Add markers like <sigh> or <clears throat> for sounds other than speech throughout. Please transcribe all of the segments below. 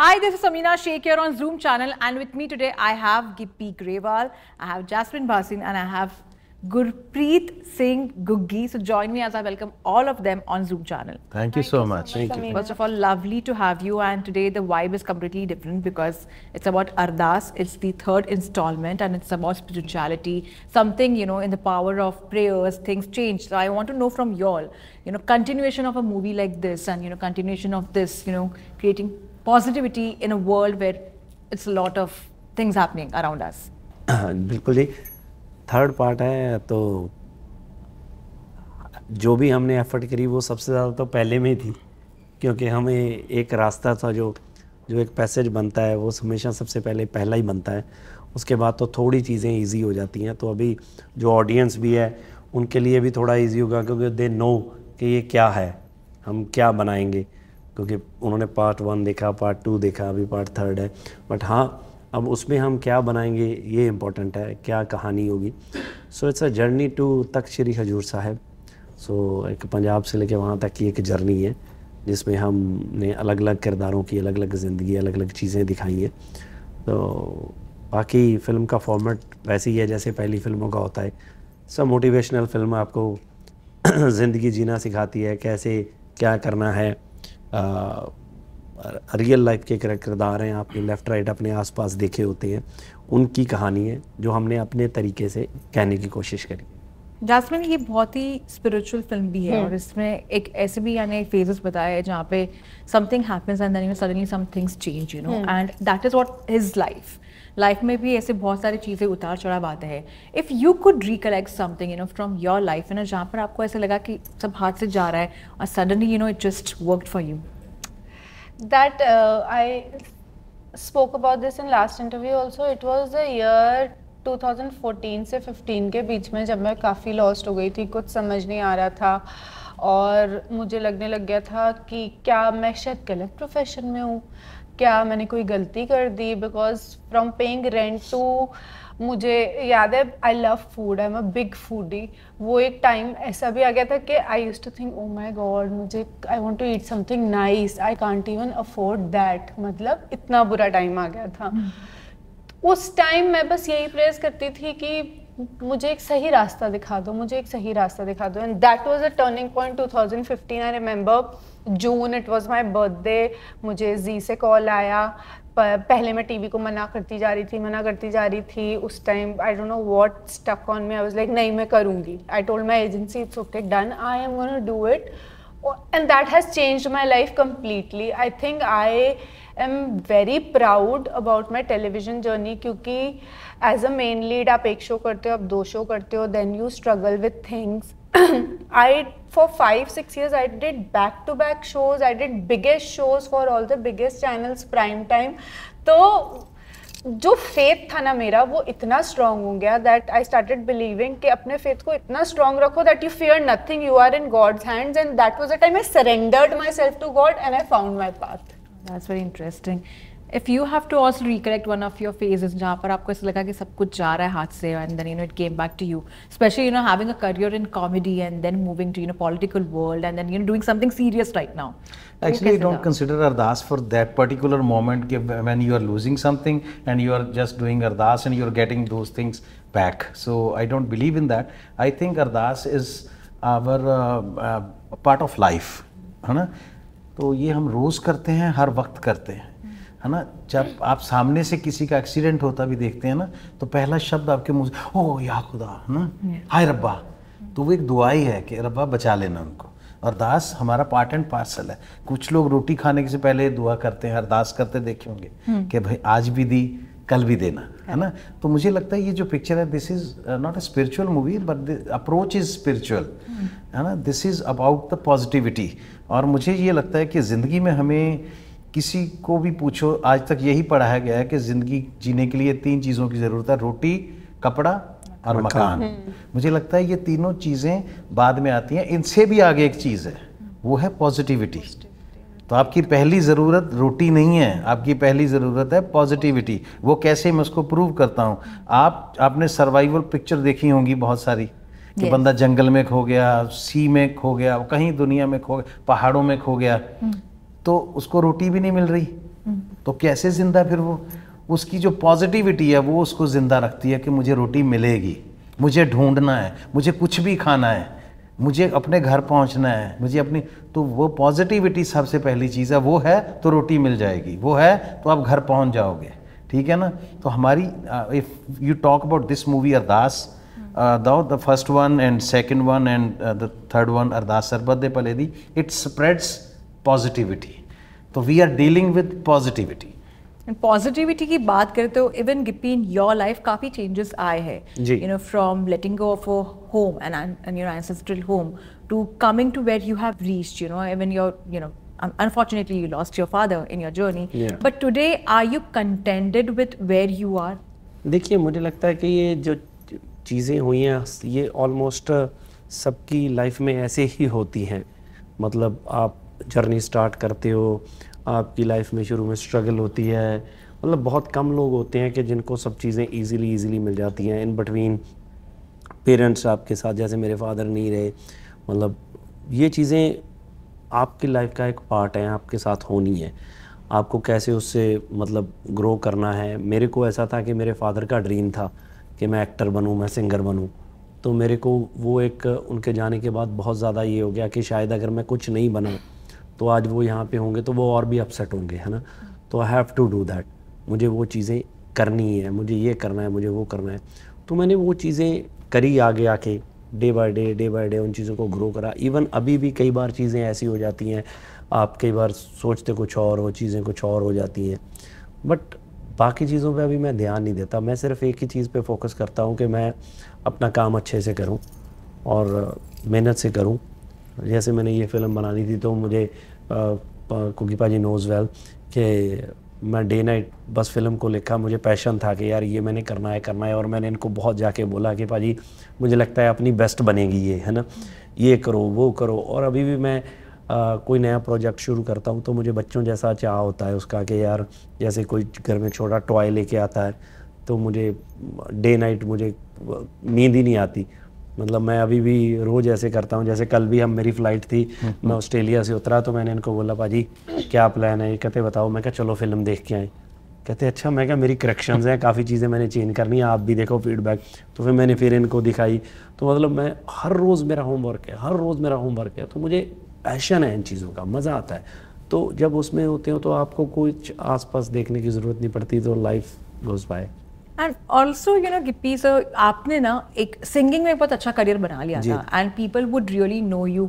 Hi, this is Amina Sheikh here on Zoom channel and with me today I have Gippy Grewal, I have Jasmine Basin, and I have Gurpreet Singh Guggi. So join me as I welcome all of them on Zoom channel. Thank you, so, you much. much. Thank you. First of all, lovely to have you and today the vibe is completely different because it's about Ardas. It's the third installment and it's about spirituality. Something, you know, in the power of prayers, things change. So I want to know from y'all, you know, continuation of a movie like this and, you know, continuation of this, you know, creating positivity in a world where it's a lot of things happening around us? <clears throat> बिल्कुल जी third part है तो जो भी हमने effort करी वो सबसे ज़्यादा तो पहले में ही थी क्योंकि हमें एक रास्ता था जो जो एक पैसेज बनता है वो हमेशा सबसे पहले पहला ही बनता है उसके बाद तो थोड़ी चीज़ें इजी हो जाती हैं तो अभी जो ऑडियंस भी है उनके लिए भी थोड़ा इजी होगा क्योंकि दे नो कि ये क्या है हम क्या बनाएंगे क्योंकि उन्होंने पार्ट वन देखा पार्ट टू देखा अभी पार्ट थर्ड है बट हाँ अब उसमें हम क्या बनाएंगे ये इम्पोर्टेंट है क्या कहानी होगी so it's a journey to तक श्री हजूर साहब सो so, एक पंजाब से लेके वहाँ तक की एक जर्नी है जिसमें हमने अलग अलग किरदारों की अलग अलग ज़िंदगी अलग अलग चीज़ें दिखाई हैं तो बाकी फ़िल्म का फॉर्मेट वैसे ही है जैसे पहली फिल्मों का होता है सब मोटिवेशनल फिल्म आपको <clears throat> ज़िंदगी जीना सिखाती है कैसे क्या करना है रियल लाइफ के किरदार हैं आपने लेफ़्ट राइट अपने आसपास देखे होते हैं उनकी कहानी है जो हमने अपने तरीके से कहने की कोशिश करी जासमिन ये बहुत ही स्पिरिचुअल फिल्म भी है हम्म। और इसमें एक ऐसे भी यानी फेजेस बताया है जहाँ पे something happens and then you suddenly some things change you know and that is what his life life में भी ऐसे बहुत सारी चीज़ें उतार चढ़ाव आते हैं if you could recollect something you know from your life है ना जहाँ पर आपको ऐसा लगा कि सब हाथ से जा रहा है और suddenly you know it just work for you that I spoke about this in last interview also it was the year 2014 से 15 के बीच में जब मैं काफ़ी लॉस्ट हो गई थी कुछ समझ नहीं आ रहा था और मुझे लगने लग गया था कि क्या मैं शायद गलत प्रोफेशन में हूँ क्या मैंने कोई गलती कर दी because from paying rent to मुझे याद है I love food I am a big foodie वो एक टाइम ऐसा भी आ गया था कि I use to think oh my god मुझे I want to eat something nice I can't even afford that मतलब इतना बुरा टाइम आ गया था हम्म। उस टाइम मैं बस यही प्रेस करती थी कि मुझे एक सही रास्ता दिखा दो मुझे एक सही रास्ता दिखा दो and that was a turning point 2015 I remember June it was my birthday मुझे जी से कॉल आया पहले मैं टीवी को मना करती जा रही थी मना करती जा रही थी उस time I don't know what stuck on me I was like नहीं मैं करूँगी I told my agency it's okay done I am gonna do it and that has change my life completely I think I am very proud about my television journey क्योंकि as a main lead आप एक show करते हो आप दो show करते हो then you struggle with things I for five six years I did back to back shows I did biggest shows for all the biggest channels prime time तो जो फेथ था ना मेरा वो इतना स्ट्रांग हो गया दैट आई स्टार्टेड बिलीविंग कि अपने फेथ को इतना स्ट्रांग रखो that you fear nothing you are in God's hands and that was the time I surrendered myself to God and I found my path that's very interesting if you have to also recollect one of your phases जहाँ पर आपको ऐसा लगा कि सब कुछ जा रहा है हाथ से and then you know it came back to you specially you know having a career in comedy and then moving to you know political world and then you know doing something serious right now actually I don't consider Ardaas for that particular moment when you are losing something and you are just doing Ardaas and you are getting those things back so I don't believe in that I think Ardaas is our part of life है ना तो ये हम रोज़ करते हैं हर वक्त करते हैं है ना जब आप सामने से किसी का एक्सीडेंट होता भी देखते हैं ना तो पहला शब्द आपके मुंह से ओ या खुदा है ना हाय रब्बा तो वो एक दुआ ही है कि रब्बा बचा लेना उनको अरदास हमारा पार्ट एंड पार्सल है कुछ लोग रोटी खाने से पहले दुआ करते हैं अरदास करते देखे होंगे hmm. कि भाई आज भी दी कल भी देना है ना तो मुझे लगता है ये जो पिक्चर है this is not a spiritual movie but approach is spiritual है ना this is about the positivity और मुझे ये लगता है कि ज़िंदगी में हमें किसी को भी पूछो आज तक यही पढ़ाया गया है कि ज़िंदगी जीने के लिए तीन चीज़ों की ज़रूरत है रोटी कपड़ा और मकान हम्म। मुझे लगता है ये तीनों चीज़ें बाद में आती हैं इनसे भी आगे एक चीज़ है वो है पॉजिटिविटी तो आपकी पहली ज़रूरत रोटी नहीं है आपकी पहली ज़रूरत है पॉजिटिविटी वो कैसे मैं उसको प्रूव करता हूँ आप आपने सर्वाइवल पिक्चर देखी होंगी बहुत सारी कि yes. बंदा जंगल में खो गया सी में खो गया कहीं दुनिया में खो गया पहाड़ों में खो गया हम्म। तो उसको रोटी भी नहीं मिल रही तो कैसे ज़िंदा फिर वो उसकी जो पॉजिटिविटी है वो उसको ज़िंदा रखती है कि मुझे रोटी मिलेगी मुझे ढूंढना है मुझे कुछ भी खाना है मुझे अपने घर पहुंचना है मुझे अपनी तो वो पॉजिटिविटी सबसे पहली चीज़ है वो है तो रोटी मिल जाएगी वो है तो आप घर पहुंच जाओगे ठीक है ना तो हमारी if you talk about this movie Ardaas the first one and second one and the third one Ardaas Sarbat De Bhale Di Paledi, spreads positivity तो we are dealing with positivity positivity की बात करें तो even Gippy in your life काफ़ी चेंजेस आए हैं you know from letting go of a home and your ancestral home to coming to where you have reach you no even your you know unfortunately you lost your father in your journey but today are you you with with you are देखिए मुझे लगता है कि ये जो चीज़ें हुई हैं ये ऑलमोस्ट uh, सबकी लाइफ में ऐसे ही होती हैं मतलब आप जर्नी स्टार्ट करते हो आपकी लाइफ में शुरू में स्ट्रगल होती है मतलब बहुत कम लोग होते हैं कि जिनको सब चीज़ें ईज़िली ईज़िली मिल जाती हैं इन बिटवीन पेरेंट्स आपके साथ जैसे मेरे फादर नहीं रहे मतलब ये चीज़ें आपकी लाइफ का एक पार्ट है आपके साथ होनी है आपको कैसे उससे मतलब ग्रो करना है मेरे को ऐसा था कि मेरे फादर का ड्रीम था कि मैं एक्टर बनूं मैं सिंगर बनूं तो मेरे को वो एक उनके जाने के बाद बहुत ज़्यादा ये हो गया कि शायद अगर मैं कुछ नहीं बना तो आज वो यहाँ पे होंगे तो वो और भी अपसेट होंगे है ना तो I have to do that मुझे वो चीज़ें करनी है मुझे ये करना है मुझे वो करना है तो मैंने वो चीज़ें करी आगे आके day by day day by day उन चीज़ों को ग्रो करा इवन अभी भी कई बार चीज़ें ऐसी हो जाती हैं आप कई बार सोचते कुछ और हो चीज़ें कुछ और हो जाती हैं बट बाकी चीज़ों पे अभी मैं ध्यान नहीं देता मैं सिर्फ एक ही चीज़ पे फोकस करता हूँ कि मैं अपना काम अच्छे से करूँ और मेहनत से करूँ जैसे मैंने ये फिल्म बनानी थी तो मुझे कुकी पाजी नोज वेल कि मैं डे नाइट बस फिल्म को लिखा मुझे पैशन था कि यार ये मैंने करना है करना है और मैंने इनको बहुत जाके बोला कि भाजी मुझे लगता है अपनी बेस्ट बनेगी ये है ना ये करो वो करो और अभी भी मैं आ, कोई नया प्रोजेक्ट शुरू करता हूँ तो मुझे बच्चों जैसा चाह होता है उसका कि यार जैसे कोई घर में छोटा टॉय लेके आता है तो मुझे डे नाइट मुझे नींद ही नहीं आती मतलब मैं अभी भी रोज़ ऐसे करता हूँ जैसे कल भी हम मेरी फ़्लाइट थी हम्म, हम्म। मैं ऑस्ट्रेलिया से उतरा तो मैंने इनको बोला भाजी क्या प्लान है ये कहते बताओ मैं क्या चलो फिल्म देख के आए कहते अच्छा मैं क्या मेरी करेक्शंस हैं काफ़ी चीज़ें मैंने चेंज करनी है आप भी देखो फीडबैक तो फिर मैंने फिर इनको दिखाई तो मतलब मैं हर रोज़ मेरा होमवर्क है हर रोज़ मेरा होमवर्क है तो मुझे पैशन है इन चीज़ों का मज़ा आता है तो जब उसमें होते हो तो आपको कुछ आसपास देखने की ज़रूरत नहीं पड़ती तो life goes by and also you know Gippy sir आपने ना एक सिंगिंग में बहुत अच्छा करियर बना लिया था and people would really know you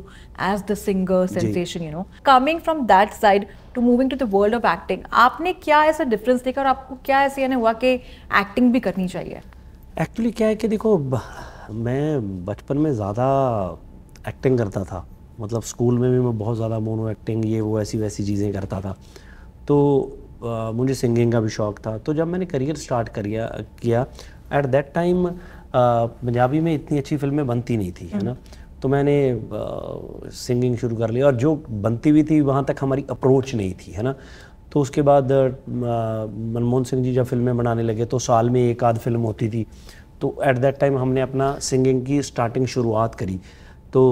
as the singer sensation you know coming from that side to moving to the world of acting आपने क्या ऐसा डिफरेंस देखा और आपको क्या ऐसे यानी हुआ कि एक्टिंग भी करनी चाहिए एक्चुअली क्या है कि देखो मैं बचपन में ज़्यादा एक्टिंग करता था मतलब स्कूल में भी मैं बहुत ज़्यादा मोनो एक्टिंग ये वो ऐसी वैसी चीज़ें करता था तो मुझे सिंगिंग का भी शौक़ था तो जब मैंने करियर स्टार्ट करिया किया एट दैट टाइम पंजाबी में इतनी अच्छी फिल्में बनती नहीं थी है ना तो मैंने आ, सिंगिंग शुरू कर ली और जो बनती भी थी वहाँ तक हमारी अप्रोच नहीं थी है ना तो उसके बाद मनमोहन सिंह जी जब फिल्में बनाने लगे तो साल में एक आध फिल्म होती थी तो एट दैट टाइम हमने अपना सिंगिंग की स्टार्टिंग शुरुआत करी तो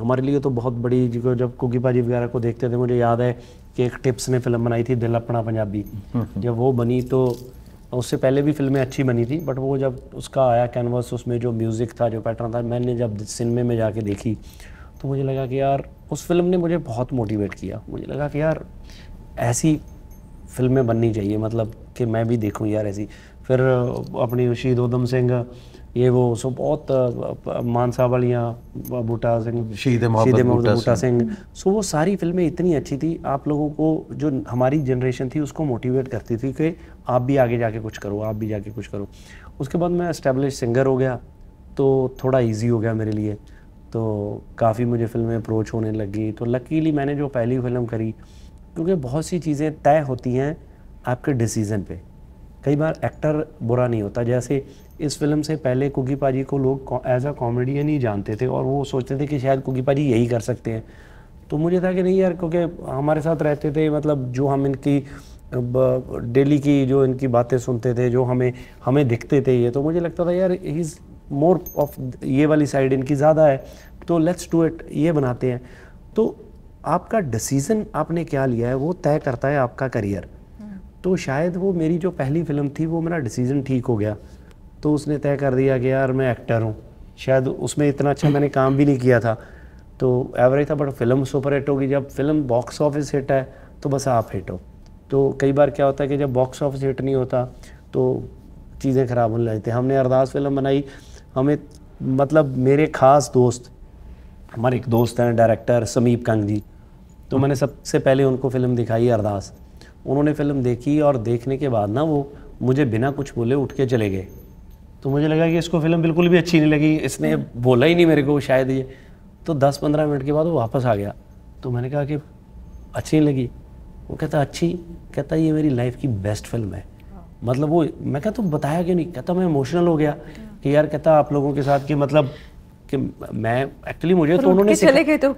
हमारे लिए तो बहुत बड़ी जब कुकी भाजी वगैरह को देखते थे मुझे याद है कि एक टिप्स ने फिल्म बनाई थी दिल अपना पंजाबी जब वो बनी तो उससे पहले भी फिल्में अच्छी बनी थी बट वो जब उसका आया कैनवास उसमें जो म्यूज़िक था जो पैटर्न था मैंने जब सिनेमे में जाके देखी तो मुझे लगा कि यार उस फिल्म ने मुझे बहुत मोटिवेट किया मुझे लगा कि यार ऐसी फिल्में बननी चाहिए मतलब कि मैं भी देखूँ यार ऐसी फिर अपनी शहीद ऊधम सिंह ये वो सो बहुत मानसा वालियाँ बूटा सिंह शहीद महमूद बूटा सिंह सो वो सारी फिल्में इतनी अच्छी थी आप लोगों को जो हमारी जनरेशन थी उसको मोटिवेट करती थी कि आप भी आगे जाके कुछ करो आप भी जाके कुछ करो उसके बाद मैं इस्टेब्लिश सिंगर हो गया तो थोड़ा ईजी हो गया मेरे लिए तो काफ़ी मुझे फिल्में अप्रोच होने लगी तो लकीली मैंने जो पहली फिल्म करी क्योंकि बहुत सी चीज़ें तय होती हैं आपके डिसीज़न पे कई बार एक्टर बुरा नहीं होता जैसे इस फिल्म से पहले कुकी पाजी को लोग एज अ कॉमेडियन ही जानते थे और वो सोचते थे कि शायद कुकी पाजी यही कर सकते हैं तो मुझे था कि नहीं यार क्योंकि हमारे साथ रहते थे मतलब जो हम इनकी डेली की जो इनकी बातें सुनते थे जो हमें हमें दिखते थे ये तो मुझे लगता था यार ही इज़ मोर ऑफ ये वाली साइड इनकी ज़्यादा है तो लेट्स डू इट ये बनाते हैं तो आपका डिसीज़न आपने क्या लिया है वो तय करता है आपका करियर हम्म। तो शायद वो मेरी जो पहली फिल्म थी वो मेरा डिसीज़न ठीक हो गया तो उसने तय कर दिया कि यार मैं एक्टर हूँ शायद उसमें इतना अच्छा मैंने काम भी नहीं किया था तो एवरेज था बट फिल्म सुपर हिट होगी जब फिल्म बॉक्स ऑफिस हिट है तो बस आप हिट हो तो कई बार क्या होता है कि जब बॉक्स ऑफिस हिट नहीं होता तो चीज़ें ख़राब होने लगती हमने अरदास फिल्म बनाई हमें मतलब मेरे खास दोस्त हमारे एक दोस्त हैं डायरेक्टर समीप कंग जी तो मैंने सबसे पहले उनको फ़िल्म दिखाई अरदास उन्होंने फ़िल्म देखी और देखने के बाद ना वो मुझे बिना कुछ बोले उठ के चले गए तो मुझे लगा कि इसको फिल्म बिल्कुल भी अच्छी नहीं लगी इसने बोला ही नहीं मेरे को शायद ये तो दस पंद्रह मिनट के बाद वो वापस आ गया तो मैंने कहा कि अच्छी नहीं लगी वो कहता अच्छी कहता ये मेरी लाइफ की बेस्ट फिल्म है मतलब वो मैं कहता तुम बताया क्यों नहीं कहता मैं इमोशनल हो गया कि यार कहता आप लोगों के साथ कि मतलब कि मैं एक्चुअली मुझे तो उन्होंने चले गए तो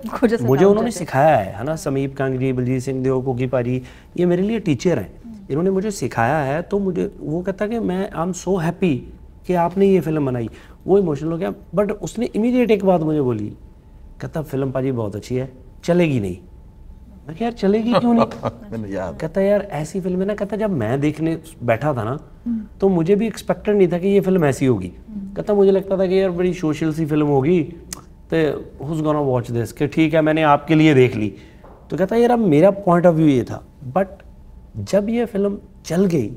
मुझे उन्होंने सिखाया है ना समीप कांग जी बलजीत सिंह देव कोकी पाजी ये मेरे लिए टीचर हैं हम्म। इन्होंने मुझे सिखाया है तो मुझे वो कहता कि मैं आई एम सो हैप्पी कि आपने ये फिल्म बनाई वो इमोशनल हो गया बट उसने इमीडिएट एक बात मुझे बोली कहता फिल्म पाजी बहुत अच्छी है चलेगी नहीं मैं यार चलेगी क्यों <laughs> नहीं कहता यार ऐसी फिल्म है ना कहता जब मैं देखने बैठा था ना हम्म। तो मुझे भी एक्सपेक्टेड नहीं था कि ये फिल्म ऐसी होगी हम्म। कहता मुझे लगता था कि यार बड़ी सोशल सी फिल्म होगी तो हुज गोना वॉच दिस कि ठीक है मैंने आपके लिए देख ली तो कहता यार अब मेरा पॉइंट ऑफ व्यू ये था बट जब ये फिल्म चल गई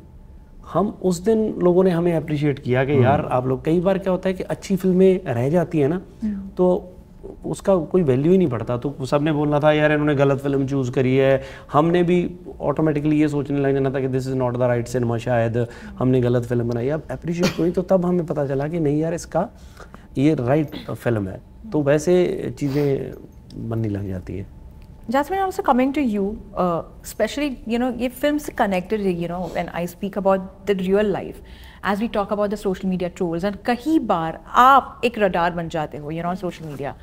हम उस दिन लोगों ने हमें अप्रिशिएट किया कि यार हम्म। आप लोग कई बार क्या होता है कि अच्छी फिल्में रह जाती है ना हम्म। तो उसका कोई वैल्यू ही नहीं पड़ता तो सबने बोलना था यार इन्होंने गलत फिल्म चूज़ करी है हमने भी ऑटोमेटिकली ये सोचने लग जाना था कि this is not the right cinema शायद हमने गलत फिल्म बनाई अब अप्रिशिएट हुई तो तब हमें पता चला कि नहीं यार इसका ये राइट फिल्म है तो वैसे चीज़ें बनने लग जाती है Jasmine, also coming to you, uh, especially, you know, if films are connected, you know, when I speak about the real life, as we talk about the social media trolls, and kahi baar aap ek radar ban jate ho, you know, on social media.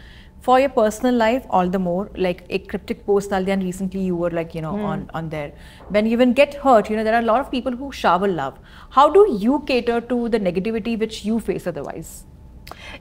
For your personal life, all the more, like a cryptic post dal and recently you were like, you know, mm. on, on there. When you even get hurt, you know, there are a lot of people who shower love. How do you cater to the negativity which you face otherwise?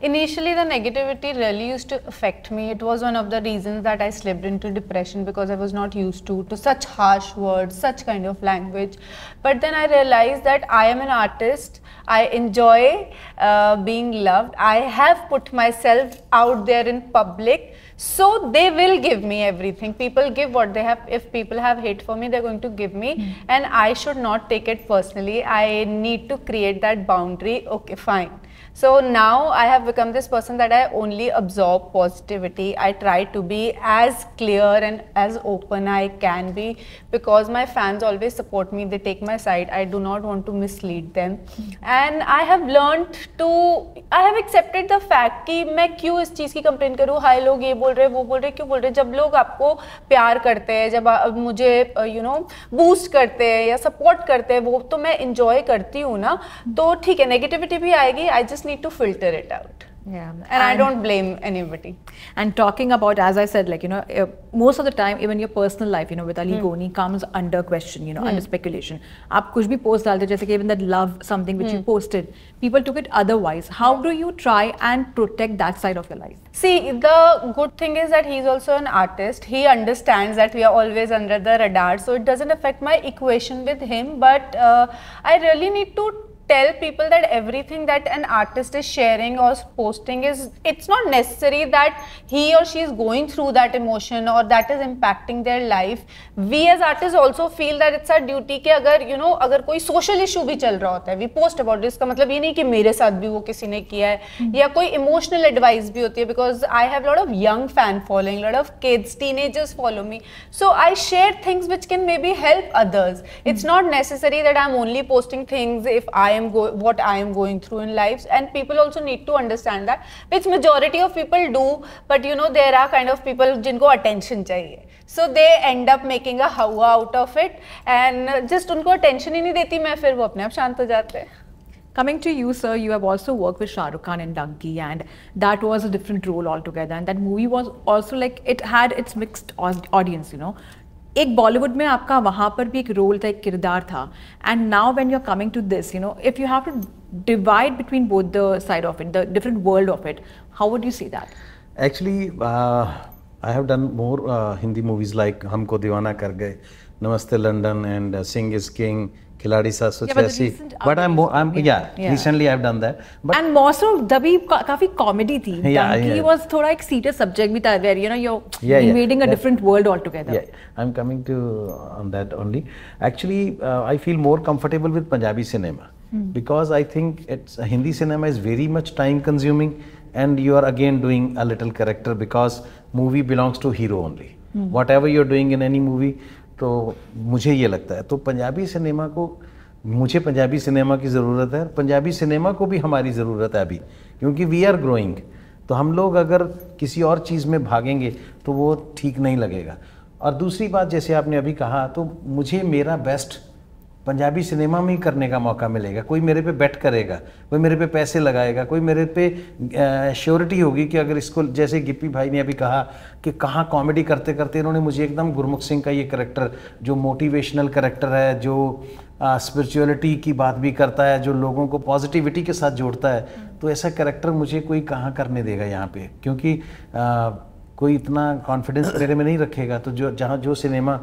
Initially, the negativity really used to affect me. It was one of the reasons that I slipped into depression because I was not used to, to such harsh words, such kind of language. But then I realized that I am an artist. I enjoy uh, being loved. I have put myself out there in public. So they will give me everything. People give what they have. If people have hate for me, they're going to give me. Mm. And I should not take it personally. I need to create that boundary. Okay, fine. So now I have become this person that I only absorb positivity. I try to be as clear and as open I can be because my fans always support me. They take my side. I do not want to mislead them. And I have learned to, I have accepted the fact कि मैं क्यों इस चीज़ की complain करूँ हाय लोग ये बोल रहे वो बोल रहे क्यों बोल रहे जब लोग आपको प्यार करते हैं जब आ, मुझे यू नो बूस्ट करते हैं या सपोर्ट करते हैं वो तो मैं इंजॉय करती हूँ ना तो ठीक है नेगेटिविटी भी आएगी I just need to filter it out yeah and, and, i don't blame anybody and talking about as i said like you know eh, most of the time even your personal life you know with ali mm. goni comes under question you know under hmm. speculation You post something, even that love something which you hmm. posted people took it otherwise how hmm. do you try and protect that side of your life see the good thing is that he's also an artist he understands that we are always under the radar so it doesn't affect my equation with him but uh, i really need to tell people that everything that an artist is sharing or posting is it's not necessary that he or she is going through that emotion or that is impacting their life we as artists also feel that it's our duty कि अगर you know, अगर कोई social issue भी चल रहा होता है we post about this. मतलब ये नहीं कि मेरे साथ भी वो किसी ने किया है hmm. या कोई इमोशनल एडवाइस भी होती है because I have lot of young fan following lot of kids teenagers follow me so I share things which can may be help others it's not necessary that I am only posting things if I what I am going through in lives, and people also need to understand that, which majority of people do. But you know, there are kind of people जिनको attention चाहिए. So they end up making a हवा out of it and just उनको attention ही नहीं देती मैं फिर वो अपने आप शांत हो जाते Coming to you, sir, you have also worked with Shah Rukh Khan and Donkey, and that was a different role altogether. And that movie was also like it had its mixed audience, you know. एक बॉलीवुड में आपका वहाँ पर भी एक role था एक किरदार था and now when you are coming to this you know if you have to divide between both the side of it the different world of it how would you see that actually I have done more Hindi movies like Humko Deewana कर गए Namaste London and uh, Sing is King, Khiladi Sa yeah, but, I'm, yeah, recently I've done that. But and more so, Dabi काफी comedy थी. Yeah, was थोड़ा एक serious subject where you know you're invading a different world altogether. I'm coming to uh, on that only. Actually, uh, I feel more comfortable with Punjabi cinema. Hmm. Because I think uh, Hindi cinema is very much time consuming and you are again doing a little character because movie belongs to hero only. Hmm. Whatever you're doing in any movie, तो मुझे ये लगता है तो Punjabi cinema को मुझे Punjabi cinema की ज़रूरत है पंजाबी सिनेमा को भी हमारी ज़रूरत है अभी क्योंकि वी आर ग्रोइंग तो हम लोग अगर किसी और चीज़ में भागेंगे तो वो ठीक नहीं लगेगा और दूसरी बात जैसे आपने अभी कहा तो मुझे मेरा बेस्ट पंजाबी सिनेमा में ही करने का मौका मिलेगा कोई मेरे पे बेट करेगा कोई मेरे पे पैसे लगाएगा कोई मेरे पे श्योरिटी होगी कि अगर इसको जैसे गिप्पी भाई ने अभी कहा कि कहाँ कॉमेडी करते करते इन्होंने मुझे एकदम गुरमुख सिंह का ये करेक्टर जो मोटिवेशनल करेक्टर है जो स्पिरिचुअलिटी की बात भी करता है जो लोगों को पॉजिटिविटी के साथ जोड़ता है तो ऐसा करेक्टर मुझे कोई कहाँ करने देगा यहाँ पर क्योंकि आ, कोई इतना कॉन्फिडेंस मेरे में नहीं रखेगा तो जो जहाँ जो सिनेमा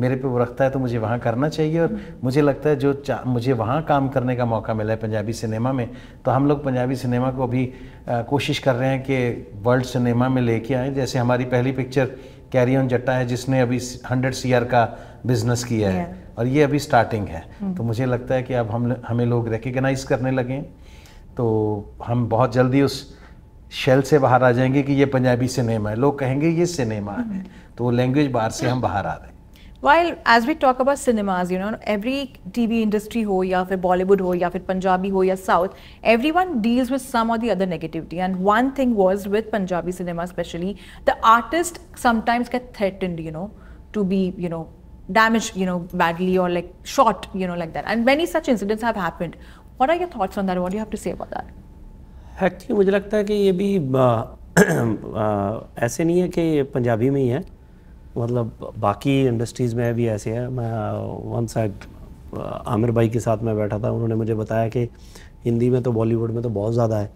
मेरे पे वो रखता है तो मुझे वहाँ करना चाहिए और मुझे लगता है जो मुझे वहाँ काम करने का मौका मिला है पंजाबी सिनेमा में तो हम लोग पंजाबी सिनेमा को अभी कोशिश कर रहे हैं कि वर्ल्ड सिनेमा में लेके आएँ जैसे हमारी पहली पिक्चर कैरी ऑन जट्टा है जिसने अभी हंड्रेड सी का बिजनेस किया है और ये अभी स्टार्टिंग है हम्म। तो मुझे लगता है कि अब हम हमें लोग रिकगनाइज करने लगे तो हम बहुत जल्दी उस शेल से बाहर आ जाएंगे कि ये पंजाबी सिनेमा है लोग कहेंगे ये सिनेमा है हम्म। तो वो लैंग्वेज बाहर से हम बाहर आ रहे हैं while as we talk about cinemas you know every tv industry ho ya fir bollywood ho ya fir punjabi ho ya south everyone deals with some or the other negativity and one thing was with punjabi cinema especially the artist sometimes get threatened you know to be you know damaged you know badly or like shot you know like that and many such incidents have happened what are your thoughts on that what do you have to say about that Actually, I think that this is not ऐसे Punjabi. मतलब बाकी industries में भी ऐसे हैं मैं one side Aamir भाई के साथ मैं बैठा था उन्होंने मुझे बताया कि हिंदी में तो बॉलीवुड में तो बहुत ज़्यादा है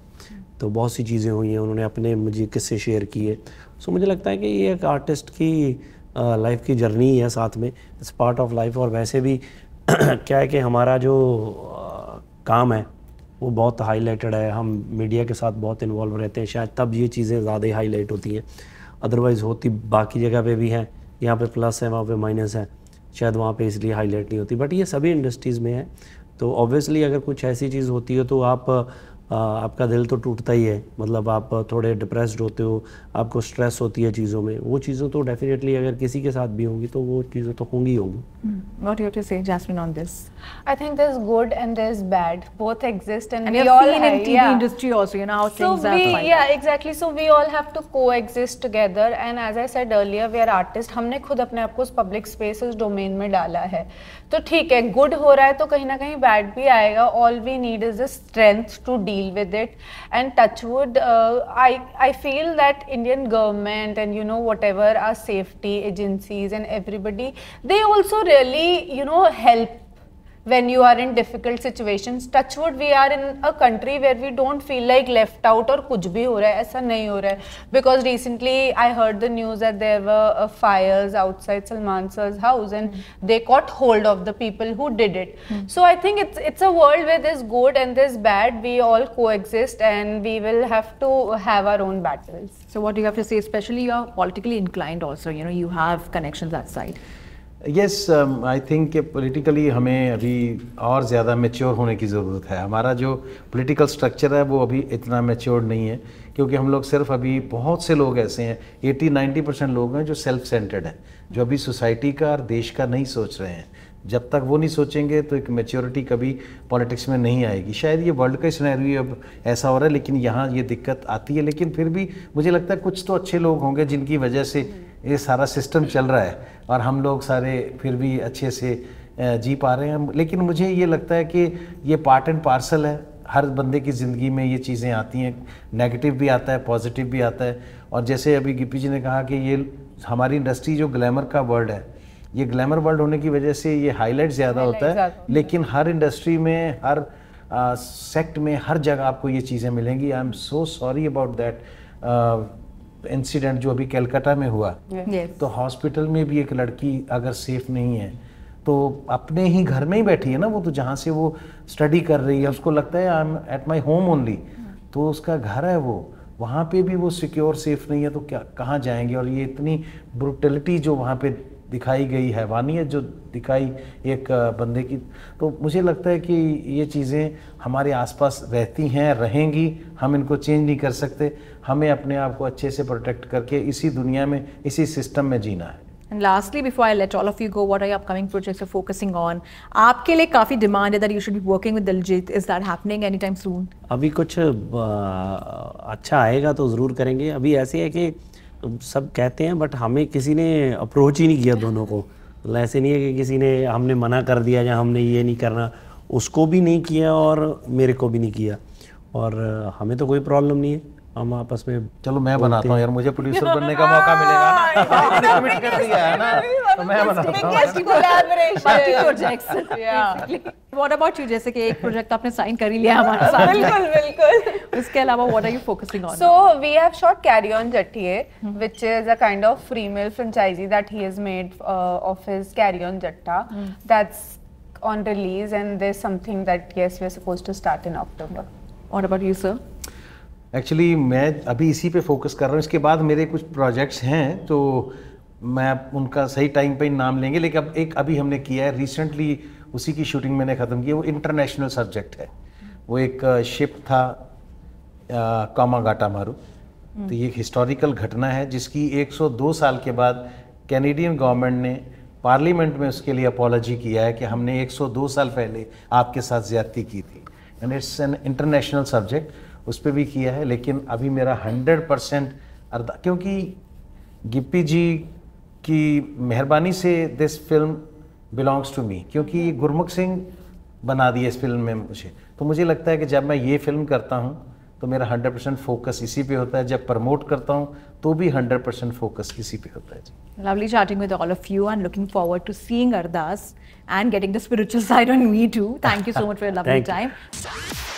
तो बहुत सी चीज़ें हुई हैं उन्होंने अपने मुझे किस्से शेयर किए सो मुझे लगता है कि ये एक आर्टिस्ट की लाइफ uh, की जर्नी है साथ में इट्स पार्ट ऑफ लाइफ और वैसे भी <clears throat> क्या है कि हमारा जो uh, काम है वो बहुत हाईलाइटेड है हम मीडिया के साथ बहुत इन्वॉल्व रहते हैं शायद तब ये चीज़ें ज़्यादा हाईलाइट होती हैं अदरवाइज़ होती बाकी जगह पे भी है यहाँ पे प्लस है वहाँ पे माइनस है शायद वहाँ पे इसलिए हाईलाइट नहीं होती बट ये सभी इंडस्ट्रीज़ में है तो ऑब्वियसली अगर कुछ ऐसी चीज़ होती है तो आप आपका दिल तो टूटता ही है मतलब आप थोड़े डिप्रेस्ड होते हो आपको स्ट्रेस होती है चीज़ों में वो चीज़ें तो डेफिनेटली अगर किसी के साथ भी होंगी तो वो चीज़ें तो होंगी ही होंगी What you have to say, Jasmine, on this? I think there's good and there's bad. Both exist, and, and we all seen have, in TV yeah. industry also, you know how so things we, are. Like yeah, exactly. So we all have to coexist together. And as I said earlier, we are artists. हमने खुद अपने आप को उस public space उस domain में डाला है. तो ठीक है, good हो रहा है तो कहीं ना कहीं bad भी आएगा. All we need is the strength to deal deal with it. And touchwood, uh, I I feel that Indian government and you know whatever our safety agencies and everybody, they also really you know help when you are in difficult situations touch wood we are in a country where we don't feel like left out or kuch bhi ho raha hai nahi ho raha because recently i heard the news that there were uh, fires outside salman sir's house and mm. they caught hold of the people who did it mm. so i think it's it's a world where there's good and there's bad we all coexist and we will have to have our own battles so what do you have to say especially you are politically inclined also you know you have connections outside. side yes I think कि politically हमें अभी और ज़्यादा mature होने की ज़रूरत है हमारा जो पोलिटिकल स्ट्रक्चर है वो अभी इतना मेच्योर नहीं है क्योंकि हम लोग सिर्फ अभी बहुत से लोग ऐसे हैं 80-90 परसेंट लोग हैं जो सेल्फ सेंटर्ड हैं जो अभी सोसाइटी का और देश का नहीं सोच रहे हैं जब तक वो नहीं सोचेंगे तो एक मेच्योरिटी कभी पॉलिटिक्स में नहीं आएगी शायद ये वर्ल्ड का स्नैरू अब ऐसा हो रहा है लेकिन यहाँ ये दिक्कत आती है लेकिन फिर भी मुझे लगता है कुछ तो अच्छे लोग होंगे जिनकी वजह से ये सारा सिस्टम चल रहा है और हम लोग सारे फिर भी अच्छे से जी पा रहे हैं लेकिन मुझे ये लगता है कि ये पार्ट एंड पार्सल है हर बंदे की ज़िंदगी में ये चीज़ें आती हैं नेगेटिव भी आता है पॉजिटिव भी आता है और जैसे अभी गिपी जी ने कहा कि ये हमारी इंडस्ट्री जो ग्लैमर का वर्ल्ड है ये ग्लैमर वर्ल्ड होने की वजह से ये हाईलाइट ज़्यादा होता है लेकिन हर इंडस्ट्री में हर सेक्ट में हर जगह आपको ये चीज़ें मिलेंगी I am so sorry about that incident जो अभी कैलकाटा में हुआ yes. तो हॉस्पिटल में भी एक लड़की अगर सेफ नहीं है तो अपने ही घर में ही बैठी है ना वो तो जहाँ से वो स्टडी कर रही है उसको लगता है I am at my home only तो उसका घर है वो वहाँ पे भी वो सिक्योर सेफ नहीं है तो क्या कहाँ जाएंगे और ये इतनी ब्रुटलिटी जो वहाँ पे दिखाई गई हैवानियत जो दिखाई एक बंदे की तो मुझे लगता है कि ये चीज़ें हमारे आसपास रहती हैं रहेंगी हम इनको चेंज नहीं कर सकते हमें अपने आप को अच्छे से प्रोटेक्ट करके इसी दुनिया में इसी सिस्टम में जीना है and lastly before I let all of you go what I your project projects you're focusing आपके लिए काफ़ी डिमांड है you should be working with Diljit is that happening any time soon अभी कुछ अच्छा आएगा तो ज़रूर करेंगे अभी ऐसे है कि सब कहते हैं बट हमें किसी ने अप्रोच ही नहीं किया दोनों को मतलब ऐसे नहीं है कि किसी ने हमने मना कर दिया या हमने ये नहीं करना उसको भी नहीं किया और मेरे को भी नहीं किया और हमें तो कोई प्रॉब्लम नहीं है हम आपस में चलो मैं बनाता हूँ यार मुझे प्रोड्यूसर बनने का मौका मिलेगा कमिट <laughs> हाँ, कर दिया है ना <laughs> तो मैं बनाता यू जैसे कि एक प्रोजेक्ट आपने साइन कर ही लिया हमारे साथ बिल्कुल बिल्कुल उसके अलावा what are you focusing on so we have shot carry on which is a kind of franchise that he has made of his carry on Jatta that's actually मैं अभी इसी पे फोकस कर रहा हूँ इसके बाद मेरे कुछ प्रोजेक्ट्स हैं तो मैं उनका सही टाइम पे नाम लेंगे लेकिन अब एक अभी हमने किया है रिसेंटली उसी की शूटिंग मैंने ख़त्म की है वो इंटरनेशनल सब्जेक्ट है वो एक शिप था कामागाटा हम्म। मारू तो ये एक हिस्टोरिकल घटना है जिसकी 102 साल के बाद कैनेडियन गवर्नमेंट ने पार्लियामेंट में उसके लिए अपॉलॉजी किया है कि हमने 102 साल पहले आपके साथ ज्यादती की थी and it's an international subject उस पर भी किया है लेकिन अभी मेरा हंड्रेड परसेंट अरदा क्योंकि गिप्पी जी की मेहरबानी से this film belongs to me क्योंकि गुरमुख सिंह बना दिए इस फिल्म में मुझे तो मुझे लगता है कि जब मैं ये फिल्म करता हूँ तो मेरा हंड्रेड परसेंट फोकस इसी पे होता है जब प्रमोट करता हूँ तो भी हंड्रेड परसेंट फोकस इसी पे होता है जी lovely chatting with all of you and looking forward to seeing Ardaas and getting the spiritual side on me too thank you so much for lovely time